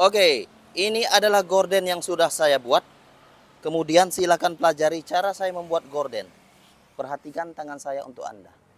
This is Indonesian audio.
Oke, ini adalah gorden yang sudah saya buat. Kemudian silakan pelajari cara saya membuat gorden. Perhatikan tangan saya untuk Anda.